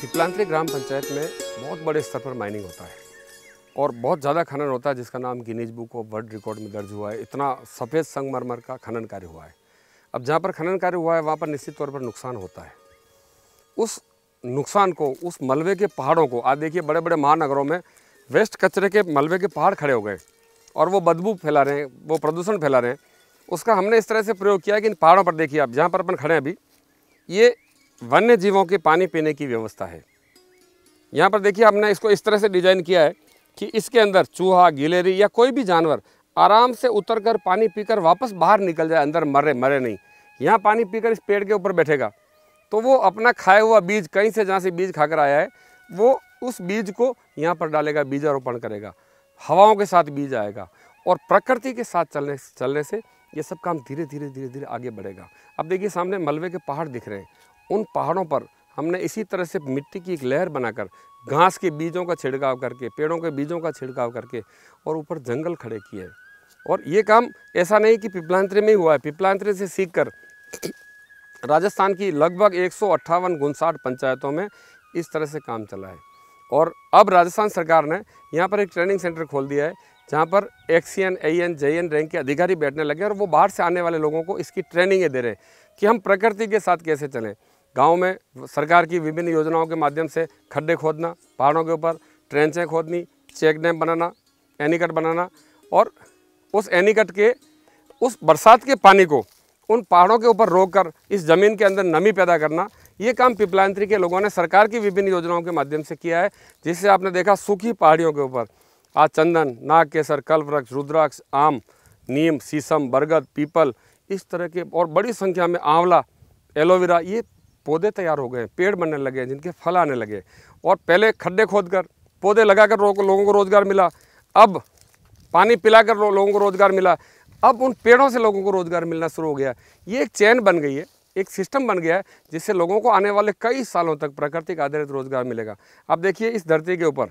पिपलांतरी ग्राम पंचायत में बहुत बड़े स्तर पर माइनिंग होता है और बहुत ज़्यादा खनन होता है जिसका नाम Guinness book of world record में दर्ज हुआ है इतना सफ़ेद संगमरमर का खनन कार्य हुआ है अब जहाँ पर खनन कार्य हुआ है वहाँ पर निश्चित तौर पर नुकसान होता है उस नुकसान को उस मलबे के पहाड़ों को आज देखिए बड़े बड़े महानगरों में वेस्ट कचरे के मलबे के पहाड़ खड़े हो गए और वो बदबू फैला रहे हैं वो प्रदूषण फैला रहे हैं उसका हमने इस तरह से प्रयोग किया कि इन पहाड़ों पर देखिए आप जहाँ पर अपन खड़े हैं अभी ये वन्य जीवों के पानी पीने की व्यवस्था है यहाँ पर देखिए हमने इसको इस तरह से डिजाइन किया है कि इसके अंदर चूहा गिलेरी या कोई भी जानवर आराम से उतर कर पानी पीकर वापस बाहर निकल जाए अंदर मरे मरे नहीं यहाँ पानी पीकर इस पेड़ के ऊपर बैठेगा तो वो अपना खाया हुआ बीज कहीं से जहाँ से बीज खाकर आया है वो उस बीज को यहाँ पर डालेगा बीजारोपण करेगा हवाओं के साथ बीज आएगा और प्रकृति के साथ चलने चलने से ये सब काम धीरे धीरे धीरे धीरे आगे बढ़ेगा अब देखिए सामने मलबे के पहाड़ दिख रहे हैं उन पहाड़ों पर हमने इसी तरह से मिट्टी की एक लहर बनाकर घास के बीजों का छिड़काव करके पेड़ों के बीजों का छिड़काव करके और ऊपर जंगल खड़े किए हैं और ये काम ऐसा नहीं कि पिपलांतरे में ही हुआ है पिपलांतरे से सीख कर राजस्थान की लगभग एक सौ अट्ठावन गुनसाठ पंचायतों में इस तरह से काम चला है और अब राजस्थान सरकार ने यहाँ पर एक ट्रेनिंग सेंटर खोल दिया है जहाँ पर X N N J N rank के अधिकारी बैठने लगे और वो बाहर से आने वाले लोगों को इसकी ट्रेनिंगें दे रहे हैं कि हम प्रकृति के साथ कैसे चलें गाँव में सरकार की विभिन्न योजनाओं के माध्यम से खड्डे खोदना पहाड़ों के ऊपर ट्रेंचें खोदनी चेक डैम बनाना एनीकट बनाना और उस एनीकट के उस बरसात के पानी को उन पहाड़ों के ऊपर रोक कर इस ज़मीन के अंदर नमी पैदा करना ये काम पिपलांत्री के लोगों ने सरकार की विभिन्न योजनाओं के माध्यम से किया है जिससे आपने देखा सूखी पहाड़ियों के ऊपर आज चंदन नाग केसर कल्पवृक्ष रुद्राक्ष आम नीम शीशम बरगद पीपल इस तरह के और बड़ी संख्या में आंवला एलोवेरा ये पौधे तैयार हो गए पेड़ बनने लगे जिनके फल आने लगे और पहले खड्डे खोद कर पौधे लगा कर लोगों को रोज़गार मिला अब पानी पिलाकर लोगों को रोज़गार मिला अब उन पेड़ों से लोगों को रोज़गार मिलना शुरू हो गया ये एक चैन बन गई है एक सिस्टम बन गया है जिससे लोगों को आने वाले कई सालों तक प्राकृतिक आधारित रोज़गार मिलेगा अब देखिए इस धरती के ऊपर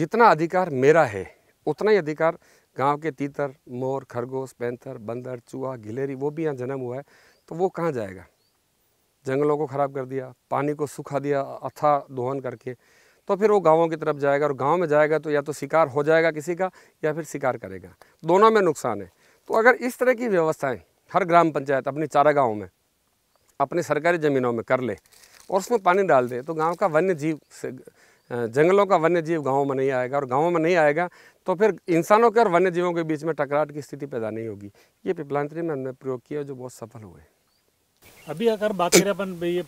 जितना अधिकार मेरा है उतना ही अधिकार गांव के तीतर मोर खरगोश पैंथर बंदर चूहा गिलेरी वो भी यहाँ जन्म हुआ है तो वो कहाँ जाएगा जंगलों को ख़राब कर दिया पानी को सूखा दिया अथा दोहन करके तो फिर वो गांवों की तरफ जाएगा और गांव में जाएगा तो या तो शिकार हो जाएगा किसी का या फिर शिकार करेगा दोनों में नुकसान है तो अगर इस तरह की व्यवस्थाएं हर ग्राम पंचायत अपनी चारा गाँव में अपनी सरकारी ज़मीनों में कर ले और उसमें पानी डाल दे तो गाँव का वन्य जीव जंगलों का वन्य जीव गाँव में नहीं आएगा और गाँव में नहीं आएगा तो फिर इंसानों के और वन्य जीवों के बीच में टकराट की स्थिति पैदा नहीं होगी ये पिपलांतरी में हमने प्रयोग किया जो बहुत सफल हुए हैं अभी अगर बात करें अपन ये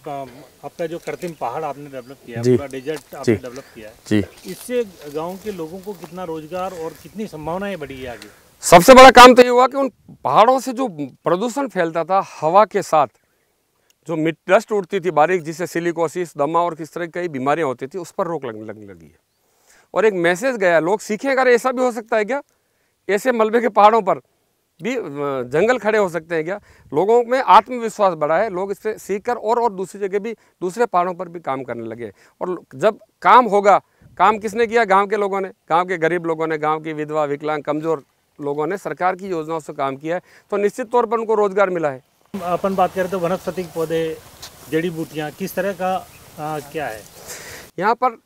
आपका जो कृत्रिम पहाड़ आपने डेवलप किया है पूरा डेजर्ट आपने डेवलप किया है इससे गांव के लोगों को कितना रोजगार और कितनी संभावनाएं बढ़ी है आगे सबसे बड़ा काम तो ये हुआ कि उन पहाड़ों से जो प्रदूषण फैलता था हवा के साथ जो मिट डस्ट उड़ती थी बारीक जिससे सिलिकोसिस दमा और किस तरह की कई बीमारियाँ होती थी उस पर रोक लगने लगने लगी है और एक मैसेज गया लोग सीखें अगर ऐसा भी हो सकता है क्या ऐसे मलबे के पहाड़ों पर भी जंगल खड़े हो सकते हैं क्या लोगों में आत्मविश्वास बढ़ा है लोग इससे सीख कर और और दूसरी जगह भी दूसरे पहाड़ों पर भी काम करने लगे और जब काम होगा काम किसने किया गांव के लोगों ने गांव के गरीब लोगों ने गांव की विधवा विकलांग कमज़ोर लोगों ने सरकार की योजनाओं से काम किया है तो निश्चित तौर पर उनको रोजगार मिला है अपन बात करें तो वनस्पति पौधे जड़ी बूटियाँ किस तरह का आ, क्या है यहाँ पर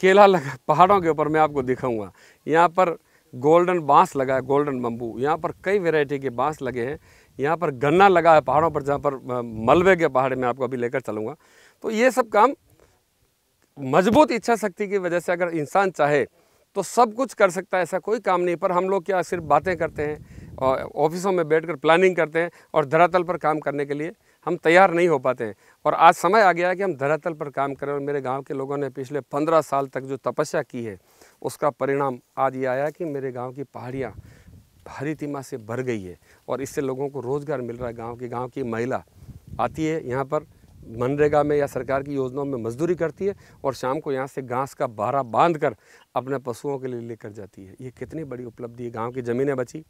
केला लगा पहाड़ों के ऊपर मैं आपको दिखाऊंगा यहाँ पर गोल्डन बांस लगा है गोल्डन बम्बू यहाँ पर कई वेराइटी के बांस लगे हैं यहाँ पर गन्ना लगा है पहाड़ों पर जहाँ पर मलबे के पहाड़ में आपको अभी लेकर चलूँगा तो ये सब काम मजबूत इच्छा शक्ति की वजह से अगर इंसान चाहे तो सब कुछ कर सकता है ऐसा कोई काम नहीं पर हम लोग क्या सिर्फ बातें करते हैं ऑफिसों में बैठकर प्लानिंग करते हैं और धरातल पर काम करने के लिए हम तैयार नहीं हो पाते हैं और आज समय आ गया है कि हम धरातल पर काम करें और मेरे गांव के लोगों ने पिछले पंद्रह साल तक जो तपस्या की है उसका परिणाम आज ये आया कि मेरे गाँव की पहाड़ियाँ भारी तीमा से भर गई है और इससे लोगों को रोज़गार मिल रहा है गाँव की गाँव की महिला आती है यहाँ पर मनरेगा में या सरकार की योजनाओं में मजदूरी करती है और शाम को यहाँ से घास का बारा बांध कर अपने पशुओं के लिए लेकर जाती है ये कितनी बड़ी उपलब्धि है गाँव की ज़मीनें बची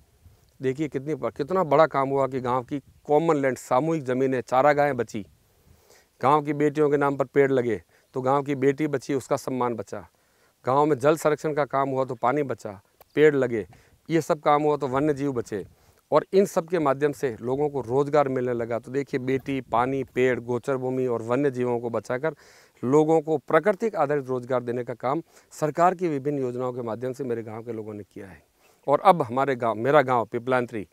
देखिए कितनी कितना बड़ा काम हुआ कि गांव की कॉमन लैंड सामूहिक ज़मीनें चारा गायें बची गांव की बेटियों के नाम पर पेड़ लगे तो गांव की बेटी बची उसका सम्मान बचा गांव में जल संरक्षण का काम हुआ तो पानी बचा पेड़ लगे ये सब काम हुआ तो वन्य जीव बचे और इन सब के माध्यम से लोगों को रोज़गार मिलने लगा तो देखिए बेटी पानी पेड़ गोचर भूमि और वन्य जीवों को बचाकर लोगों को प्राकृतिक आधारित रोजगार देने का काम सरकार की विभिन्न योजनाओं के माध्यम से मेरे गांव के लोगों ने किया है और अब हमारे गांव मेरा गांव पिपलांतरी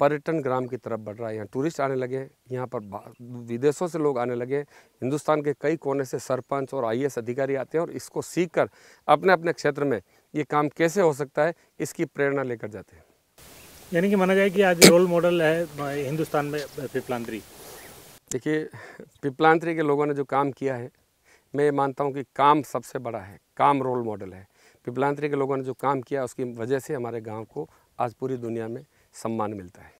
पर्यटन ग्राम की तरफ बढ़ रहा है यहाँ टूरिस्ट आने लगे हैं यहाँ पर विदेशों से लोग आने लगे हैं हिंदुस्तान के कई कोने से सरपंच और आई अधिकारी आते हैं और इसको सीख कर अपने अपने क्षेत्र में ये काम कैसे हो सकता है इसकी प्रेरणा लेकर जाते हैं यानी कि माना जाए कि आज रोल मॉडल है हिंदुस्तान में पिपलांतरी देखिए पिपलांतरी के लोगों ने जो काम किया है मैं ये मानता हूँ कि काम सबसे बड़ा है काम रोल मॉडल है पिपलांतरी के लोगों ने जो काम किया उसकी वजह से हमारे गाँव को आज पूरी दुनिया में सम्मान मिलता है